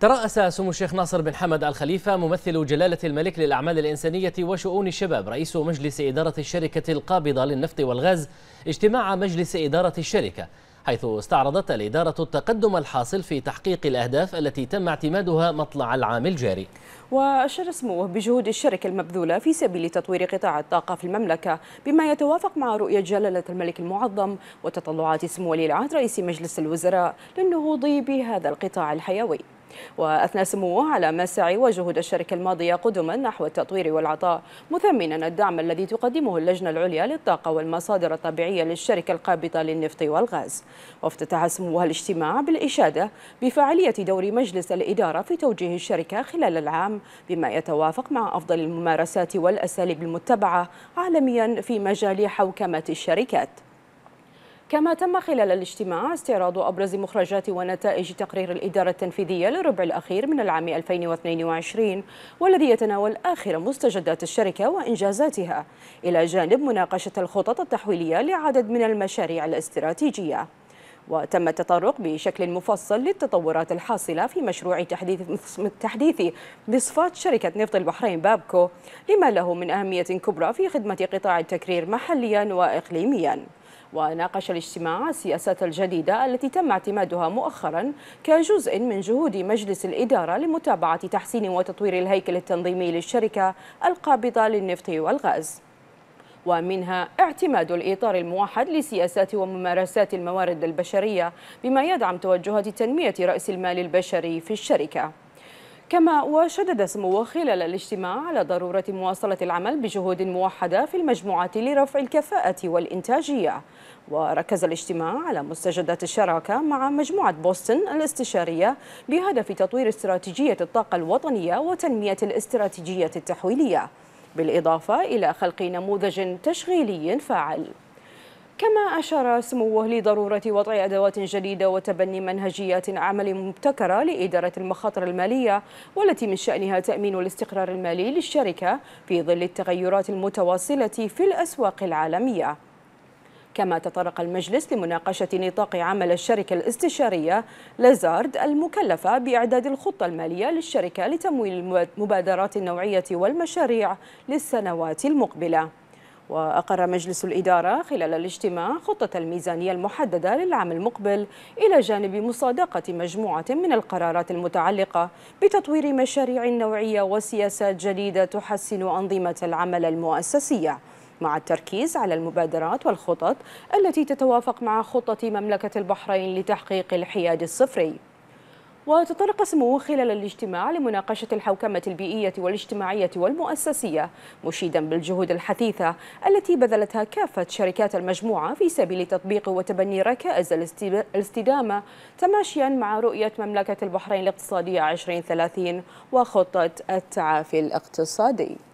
ترأس سمو الشيخ ناصر بن حمد الخليفة ممثل جلالة الملك للأعمال الإنسانية وشؤون الشباب رئيس مجلس إدارة الشركة القابضة للنفط والغاز اجتماع مجلس إدارة الشركة حيث استعرضت الإدارة التقدم الحاصل في تحقيق الأهداف التي تم اعتمادها مطلع العام الجاري وأشار سموه بجهود الشركة المبذولة في سبيل تطوير قطاع الطاقة في المملكة بما يتوافق مع رؤية جلالة الملك المعظم وتطلعات سمو ولي العهد رئيس مجلس الوزراء للنهوض بهذا القطاع الحيوي وأثنى سموه على مسعى وجهود الشركة الماضية قدما نحو التطوير والعطاء مثمنا الدعم الذي تقدمه اللجنة العليا للطاقة والمصادر الطبيعية للشركة القابضة للنفط والغاز وافتتح سموه الاجتماع بالإشادة بفعالية دور مجلس الإدارة في توجيه الشركة خلال العام بما يتوافق مع أفضل الممارسات والأساليب المتبعة عالميا في مجال حوكمة الشركات كما تم خلال الاجتماع استعراض أبرز مخرجات ونتائج تقرير الإدارة التنفيذية للربع الأخير من العام 2022 والذي يتناول آخر مستجدات الشركة وإنجازاتها إلى جانب مناقشة الخطط التحويلية لعدد من المشاريع الاستراتيجية وتم التطرق بشكل مفصل للتطورات الحاصلة في مشروع تحديث مصفات شركة نفط البحرين بابكو لما له من أهمية كبرى في خدمة قطاع التكرير محليا وإقليميا وناقش الاجتماع السياسات الجديدة التي تم اعتمادها مؤخرا كجزء من جهود مجلس الإدارة لمتابعة تحسين وتطوير الهيكل التنظيمي للشركة القابضة للنفط والغاز ومنها اعتماد الإطار الموحد لسياسات وممارسات الموارد البشرية بما يدعم توجهات تنمية رأس المال البشري في الشركة كما وشدد سموه خلال الاجتماع على ضرورة مواصلة العمل بجهود موحدة في المجموعات لرفع الكفاءة والإنتاجية وركز الاجتماع على مستجدات الشراكة مع مجموعة بوسطن الاستشارية بهدف تطوير استراتيجية الطاقة الوطنية وتنمية الاستراتيجية التحويلية بالإضافة إلى خلق نموذج تشغيلي فاعل كما أشار سموه لضرورة وضع أدوات جديدة وتبني منهجيات عمل مبتكرة لإدارة المخاطر المالية والتي من شأنها تأمين الاستقرار المالي للشركة في ظل التغيرات المتواصلة في الأسواق العالمية كما تطرق المجلس لمناقشة نطاق عمل الشركة الاستشارية لازارد المكلفة بإعداد الخطة المالية للشركة لتمويل المبادرات النوعية والمشاريع للسنوات المقبلة وأقر مجلس الإدارة خلال الاجتماع خطة الميزانية المحددة للعام المقبل إلى جانب مصادقة مجموعة من القرارات المتعلقة بتطوير مشاريع نوعية وسياسات جديدة تحسن أنظمة العمل المؤسسية مع التركيز على المبادرات والخطط التي تتوافق مع خطة مملكة البحرين لتحقيق الحياد الصفري وتطرق سموه خلال الاجتماع لمناقشة الحوكمة البيئية والاجتماعية والمؤسسية مشيدا بالجهود الحثيثة التي بذلتها كافة شركات المجموعة في سبيل تطبيق وتبني ركائز الاستدامة تماشيا مع رؤية مملكة البحرين الاقتصادية 2030 وخطة التعافي الاقتصادي